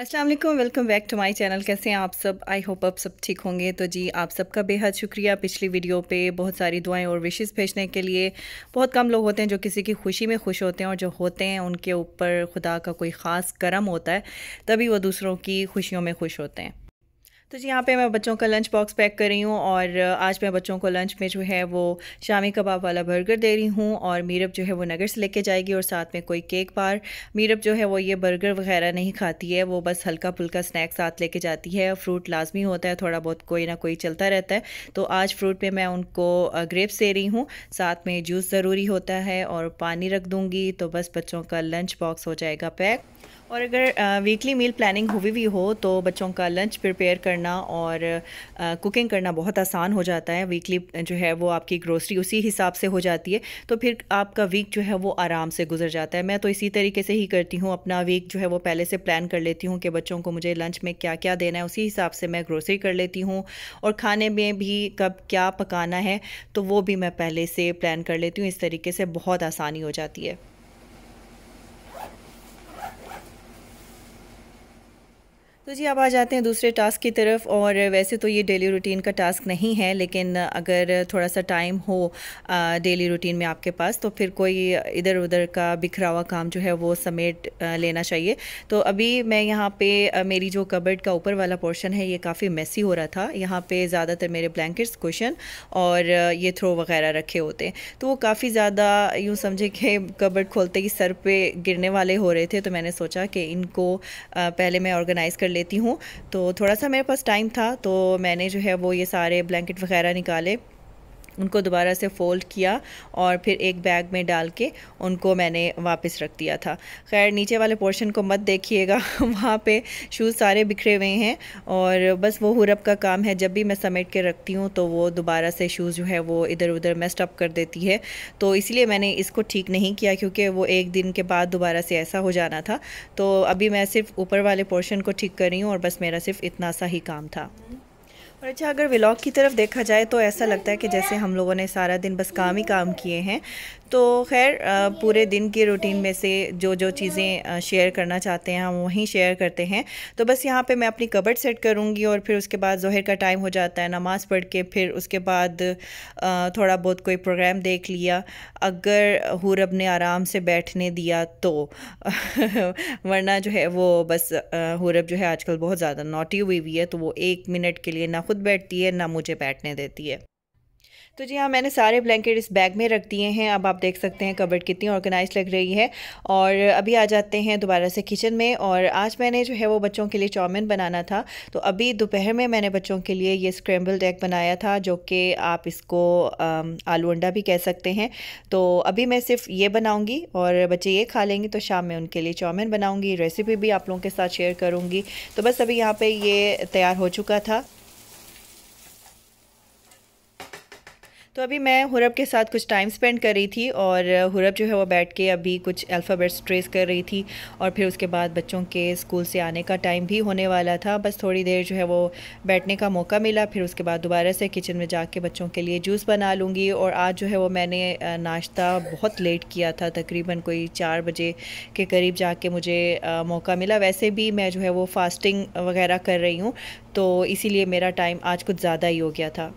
अस्सलाम welcome back to my channel कैसे हैं आप सब आई होप आप सब ठीक होंगे तो जी आप सबका बेहद शुक्रिया पिछली वीडियो पे बहुत सारी दुआएं और विशेज़ भेजने के लिए बहुत कम लोग होते हैं जो किसी की खुशी में खुश होते हैं और जो होते हैं उनके ऊपर खुदा का कोई ख़ास करम होता है तभी वो दूसरों की खुशियों में खुश होते हैं तो जी यहाँ पे मैं बच्चों का लंच बॉक्स पैक कर रही हूँ और आज मैं बच्चों को लंच में जो है वो शामी कबाब वाला बर्गर दे रही हूँ और मीरब जो है वो नगेट्स लेके जाएगी और साथ में कोई केक बार मीरब जो है वो ये बर्गर वगैरह नहीं खाती है वो बस हल्का फुल्का स्नैक साथ लेके जाती है फ्रूट लाजमी होता है थोड़ा बहुत कोई ना कोई चलता रहता है तो आज फ्रूट पर मैं उनको ग्रेप्स दे रही हूँ साथ में जूस ज़रूरी होता है और पानी रख दूँगी तो बस बच्चों का लंच बॉक्स हो जाएगा पैक और अगर वीकली मील प्लानिंग हुई भी हो तो बच्चों का लंच प्रिपेयर करना और कुकिंग करना बहुत आसान हो जाता है वीकली जो है वो आपकी ग्रोसरी उसी हिसाब से हो जाती है तो फिर आपका वीक जो है वो आराम से गुजर जाता है मैं तो इसी तरीके से ही करती हूँ अपना वीक जो है वो पहले से प्लान कर लेती हूँ कि बच्चों को मुझे लंच में क्या क्या देना है उसी हिसाब से मैं ग्रोसरी कर लेती हूँ और खाने में भी कब क्या पकाना है तो वो भी मैं पहले से प्लान कर लेती हूँ इस तरीके से बहुत आसानी हो जाती है तो जी अब आ जाते हैं दूसरे टास्क की तरफ और वैसे तो ये डेली रूटीन का टास्क नहीं है लेकिन अगर थोड़ा सा टाइम हो डेली रूटीन में आपके पास तो फिर कोई इधर उधर का बिखरा हुआ काम जो है वो समेट लेना चाहिए तो अभी मैं यहाँ पे मेरी जो कबर्ड का ऊपर वाला पोर्शन है ये काफ़ी मेसी हो रहा था यहाँ पे ज़्यादातर मेरे ब्लैंकेट्स कुशन और ये थ्रो वगैरह रखे होते हैं तो वो काफ़ी ज़्यादा यूँ समझे कि कबर्ड खोलते ही सर पर गिरने वाले हो रहे थे तो मैंने सोचा कि इनको पहले मैं ऑर्गेनाइज़ कर लेती हूँ तो थोड़ा सा मेरे पास टाइम था तो मैंने जो है वो ये सारे ब्लैंकेट वगैरह निकाले उनको दोबारा से फ़ोल्ड किया और फिर एक बैग में डाल के उनको मैंने वापस रख दिया था खैर नीचे वाले पोर्शन को मत देखिएगा वहाँ पे शूज़ सारे बिखरे हुए हैं और बस वो हुरप का काम है जब भी मैं समेट के रखती हूँ तो वो दोबारा से शूज़ जो है वो इधर उधर मेस्ट अप कर देती है तो इसलिए मैंने इसको ठीक नहीं किया क्योंकि वो एक दिन के बाद दोबारा से ऐसा हो जाना था तो अभी मैं सिर्फ ऊपर वाले पोर्शन को ठीक कर रही हूँ और बस मेरा सिर्फ इतना सा ही काम था और अच्छा अगर व्लॉग की तरफ देखा जाए तो ऐसा लगता है कि जैसे हम लोगों ने सारा दिन बस काम ही काम किए हैं तो खैर पूरे दिन की रूटीन में से जो जो चीज़ें शेयर करना चाहते हैं हम वहीं शेयर करते हैं तो बस यहाँ पे मैं अपनी कबट सेट करूँगी और फिर उसके बाद जहर का टाइम हो जाता है नमाज़ पढ़ के फिर उसके बाद थोड़ा बहुत कोई प्रोग्राम देख लिया अगर हूरब ने आराम से बैठने दिया तो वरना जो है वो बस हूरब जो है आजकल बहुत ज़्यादा नोटी हुई हुई है तो वो एक मिनट के लिए ना खुद बैठती है ना मुझे बैठने देती है तो जी हाँ मैंने सारे ब्लैंकेट इस बैग में रख दिए हैं अब आप देख सकते हैं कबर्ड कितनी ऑर्गेनाइज लग रही है और अभी आ जाते हैं दोबारा से किचन में और आज मैंने जो है वो बच्चों के लिए चाउमिन बनाना था तो अभी दोपहर में मैंने बच्चों के लिए ये स्क्रैम्बल्ड एग बनाया था जो कि आप इसको आलू अंडा भी कह सकते हैं तो अभी मैं सिर्फ ये बनाऊँगी और बच्चे ये खा लेंगे तो शाम में उनके लिए चाउमिन बनाऊँगी रेसिपी भी आप लोगों के साथ शेयर करूँगी तो बस अभी यहाँ पर ये तैयार हो चुका था तो अभी मैं हुरब के साथ कुछ टाइम स्पेंड कर रही थी और हुरब जो है वो बैठ के अभी कुछ अल्फ़ाबेट्स ट्रेस कर रही थी और फिर उसके बाद बच्चों के स्कूल से आने का टाइम भी होने वाला था बस थोड़ी देर जो है वो बैठने का मौका मिला फिर उसके बाद दोबारा से किचन में के बच्चों के लिए जूस बना लूँगी और आज जो है वो मैंने नाश्ता बहुत लेट किया था तकरीबन कोई चार बजे के करीब जाके मुझे मौका मिला वैसे भी मैं जो है वो फास्टिंग वगैरह कर रही हूँ तो इसीलिए मेरा टाइम आज कुछ ज़्यादा ही हो गया था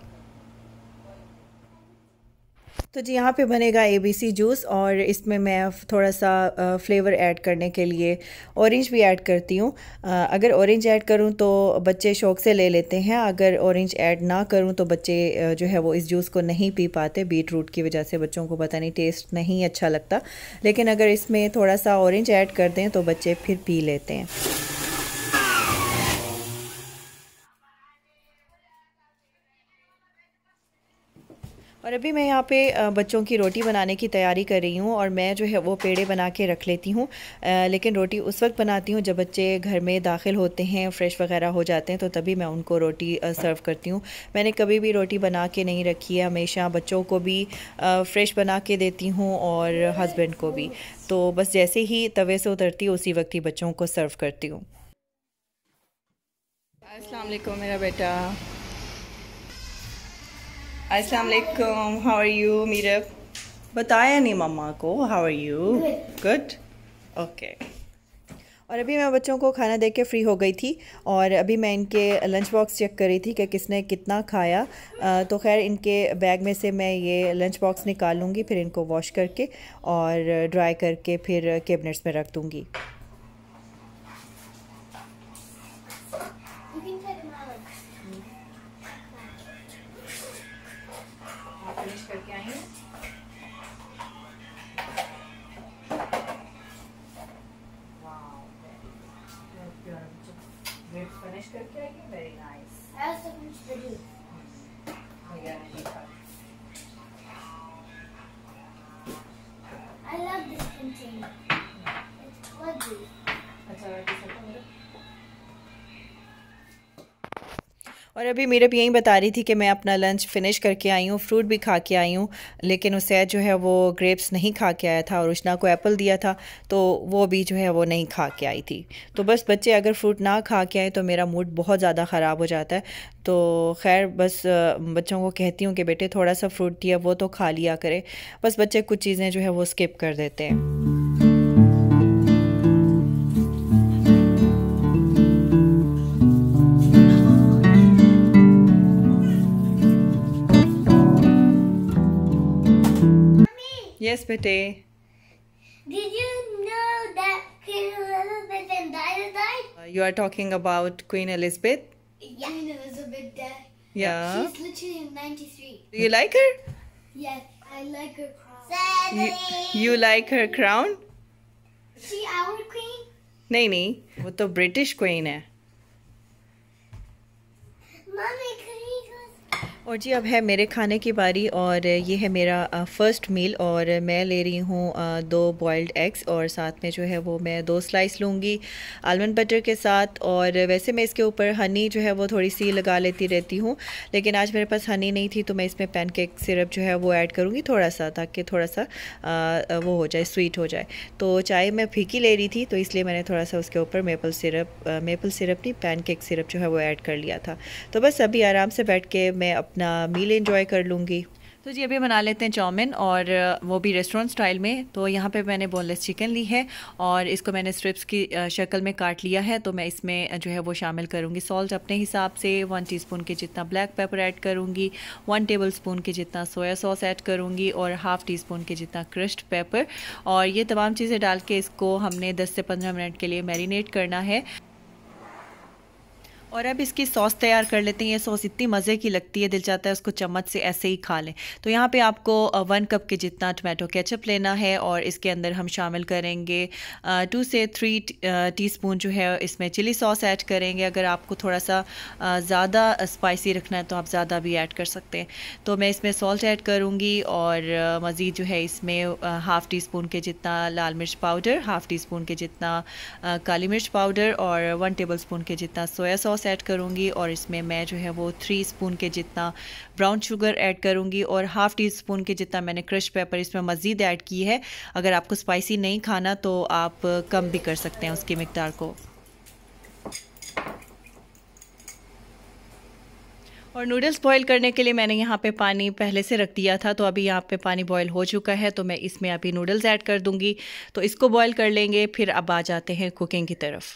तो जी यहाँ पे बनेगा एबीसी जूस और इसमें मैं थोड़ा सा फ्लेवर ऐड करने के लिए ऑरेंज भी ऐड करती हूँ अगर ऑरेंज ऐड करूँ तो बच्चे शौक से ले लेते हैं अगर ऑरेंज ऐड ना करूँ तो बच्चे जो है वो इस जूस को नहीं पी पाते बीट रूट की वजह से बच्चों को पता नहीं टेस्ट नहीं अच्छा लगता लेकिन अगर इसमें थोड़ा सा ऑरेंज ऐड कर दें तो बच्चे फिर पी लेते हैं और अभी मैं यहाँ पे बच्चों की रोटी बनाने की तैयारी कर रही हूँ और मैं जो है वो पेड़े बना के रख लेती हूँ लेकिन रोटी उस वक्त बनाती हूँ जब बच्चे घर में दाखिल होते हैं फ्रेश वगैरह हो जाते हैं तो तभी मैं उनको रोटी सर्व करती हूँ मैंने कभी भी रोटी बना के नहीं रखी है हमेशा बच्चों को भी फ्रेश बना के देती हूँ और हस्बैंड को भी तो बस जैसे ही तवे से उतरती उसी वक्त ही बच्चों को सर्व करती हूँ असलकुम मेरा बेटा असलम हाउ आर यू मीरब बताया नहीं मम्मा को how are you good okay और अभी मैं बच्चों को खाना दे के फ्री हो गई थी और अभी मैं इनके लंच बॉक्स चेक कर रही थी कि किसने कितना खाया आ, तो खैर इनके बैग में से मैं ये लंच बॉक्स निकालूंगी फिर इनको वॉश करके और ड्राई करके फिर कैबिनेट्स में रख दूँगी good very nice. That's something to do. और अभी भी यही बता रही थी कि मैं अपना लंच फिनिश करके आई हूँ फ्रूट भी खा के आई हूँ लेकिन उसे जो है वो ग्रेप्स नहीं खा के आया था और उष्णा को एप्पल दिया था तो वो भी जो है वो नहीं खा के आई थी तो बस बच्चे अगर फ्रूट ना खा के आए तो मेरा मूड बहुत ज़्यादा ख़राब हो जाता है तो खैर बस बच्चों को कहती हूँ कि बेटे थोड़ा सा फ्रूट दिया वो तो खा लिया करे बस बच्चे कुछ चीज़ें जो है वो स्किप कर देते हैं Yes, Betty. Did you know that Queen Elizabeth and died? Uh, you are talking about Queen Elizabeth? Yeah. Queen Elizabeth died. Yeah. She's literally 93. Do you like her? Yes, I like her crown. You, you like her crown? She our queen? नहीं नहीं वो तो queen? Queen है और जी अब है मेरे खाने की बारी और ये है मेरा फ़र्स्ट मील और मैं ले रही हूँ दो बॉयल्ड एग्स और साथ में जो है वो मैं दो स्लाइस लूँगी आलमंड बटर के साथ और वैसे मैं इसके ऊपर हनी जो है वो थोड़ी सी लगा लेती रहती हूँ लेकिन आज मेरे पास हनी नहीं थी तो मैं इसमें पैनकेक सिरप जो है वो ऐड करूँगी थोड़ा सा ताकि थोड़ा सा आ, वो हो जाए स्वीट हो जाए तो चाय मैं फीकी ले रही थी तो इसलिए मैंने थोड़ा सा उसके ऊपर मेपल सिरप मेपल सिरप नहीं पैनकेक सिरप जो है वो ऐड कर लिया था तो बस अभी आराम से बैठ के मैं अपना अपना मील इन्जॉय कर लूँगी तो जी अभी बना लेते हैं चाउमिन और वो भी रेस्टोरेंट स्टाइल में तो यहाँ पे मैंने बोनलेस चिकन ली है और इसको मैंने स्ट्रिप्स की शक्ल में काट लिया है तो मैं इसमें जो है वो शामिल करूँगी सॉल्ट अपने हिसाब से वन टीस्पून के जितना ब्लैक पेपर ऐड करूँगी वन टेबल स्पून के जितना सोया सॉस ऐड करूँगी और हाफ़ टी स्पून के जितना क्रश्ड पेपर और ये तमाम चीज़ें डाल के इसको हमने दस से पंद्रह मिनट के लिए मैरिनेट करना है और अब इसकी सॉस तैयार कर लेते हैं ये सॉस इतनी मज़े की लगती है दिल चाहता है उसको चम्मच से ऐसे ही खा लें तो यहाँ पे आपको वन कप के जितना टमाटो केचप लेना है और इसके अंदर हम शामिल करेंगे टू से थ्री टीस्पून जो है इसमें चिली सॉस ऐड करेंगे अगर आपको थोड़ा सा ज़्यादा स्पाइसी रखना है तो आप ज़्यादा भी ऐड कर सकते हैं तो मैं इसमें सॉल्ट ऐड करूँगी और मज़ीद जो है इसमें हाफ़ टी स्पून के जितना लाल मिर्च पाउडर हाफ़ टी स्पून के जितना काली मिर्च पाउडर और वन टेबल स्पून के जितना सोया सॉस सॉस ऐड करूँगी और इसमें मैं जो है वो थ्री स्पून के जितना ब्राउन शुगर ऐड करूँगी और हाफ़ टी स्पून के जितना मैंने क्रश पेपर इसमें मज़ीद ऐड की है अगर आपको स्पाइसी नहीं खाना तो आप कम भी कर सकते हैं उसकी मकदार को और नूडल्स बॉईल करने के लिए मैंने यहाँ पे पानी पहले से रख दिया था तो अभी यहाँ पे पानी बॉईल हो चुका है तो मैं इसमें अभी नूडल्स ऐड कर दूँगी तो इसको बॉईल कर लेंगे फिर अब आ जाते हैं कुकिंग की तरफ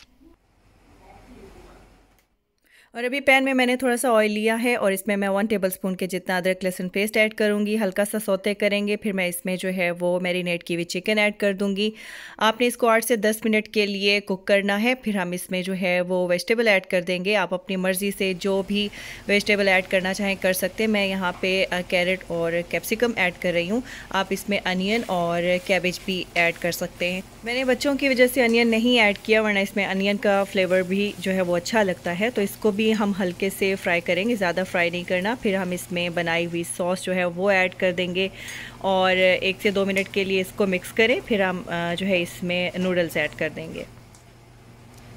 और अभी पैन में मैंने थोड़ा सा ऑयल लिया है और इसमें मैं वन टेबल स्पून के जितना अदरक लहसुन पेस्ट ऐड करूँगी हल्का सा सोते करेंगे फिर मैं इसमें जो है वो मैरिनेट की हुई चिकन ऐड कर दूँगी आपने इसको आठ से दस मिनट के लिए कुक करना है फिर हम इसमें जो है वो वेजिटेबल ऐड कर देंगे आप अपनी मर्ज़ी से जो भी वेजिटेबल ऐड करना चाहें कर सकते हैं मैं यहाँ पर कैरेट और कैप्सिकम ऐड कर रही हूँ आप इसमें अनियन और कैबेज भी ऐड कर सकते हैं मैंने बच्चों की वजह से अनियन नहीं ऐड किया वरना इसमें अनियन का फ्लेवर भी जो है वो अच्छा लगता है तो इसको भी भी हम हल्के से फ्राई करेंगे ज़्यादा फ्राई नहीं करना फिर हम इसमें बनाई हुई सॉस जो है वो ऐड कर देंगे और एक से दो मिनट के लिए इसको मिक्स करें फिर हम जो है इसमें नूडल्स ऐड कर देंगे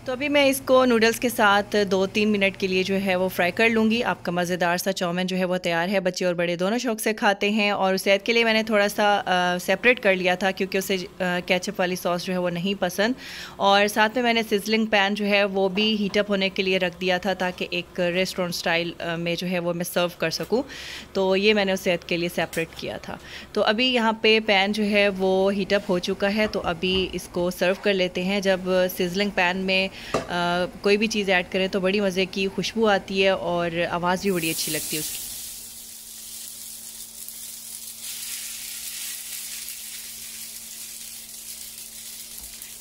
तो अभी मैं इसको नूडल्स के साथ दो तीन मिनट के लिए जो है वो फ्राई कर लूँगी आपका मज़ेदार सा चाउमिन जो है वो तैयार है बच्चे और बड़े दोनों शौक से खाते हैं और सेहत के लिए मैंने थोड़ा सा आ, सेपरेट कर लिया था क्योंकि उसे कैचअप वाली सॉस जो है वो नहीं पसंद और साथ में मैंने सिजलिंग पैन जो है वो भी हीटअप होने के लिए रख दिया था ताकि एक रेस्टोरेंट स्टाइल में जो है वो मैं सर्व कर सकूँ तो ये मैंने उस सेहत के लिए सेपरेट किया था तो अभी यहाँ पर पैन जो है वो हीटअप हो चुका है तो अभी इसको सर्व कर लेते हैं जब सिजलिंग पैन में कोई भी चीज़ ऐड करें तो बड़ी मज़े की खुशबू आती है और आवाज़ भी बड़ी अच्छी लगती है उसकी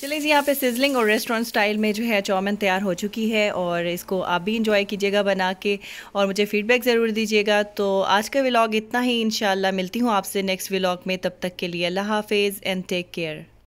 चलिए जी यहाँ पे सिजलिंग और रेस्टोरेंट स्टाइल में जो है चाउमिन तैयार हो चुकी है और इसको आप भी इंजॉय कीजिएगा बना के और मुझे फीडबैक ज़रूर दीजिएगा तो आज का व्लॉग इतना ही इन मिलती हूँ आपसे नेक्स्ट व्लॉग में तब तक के लिए अल्लाह हाफिज़ एंड टेक केयर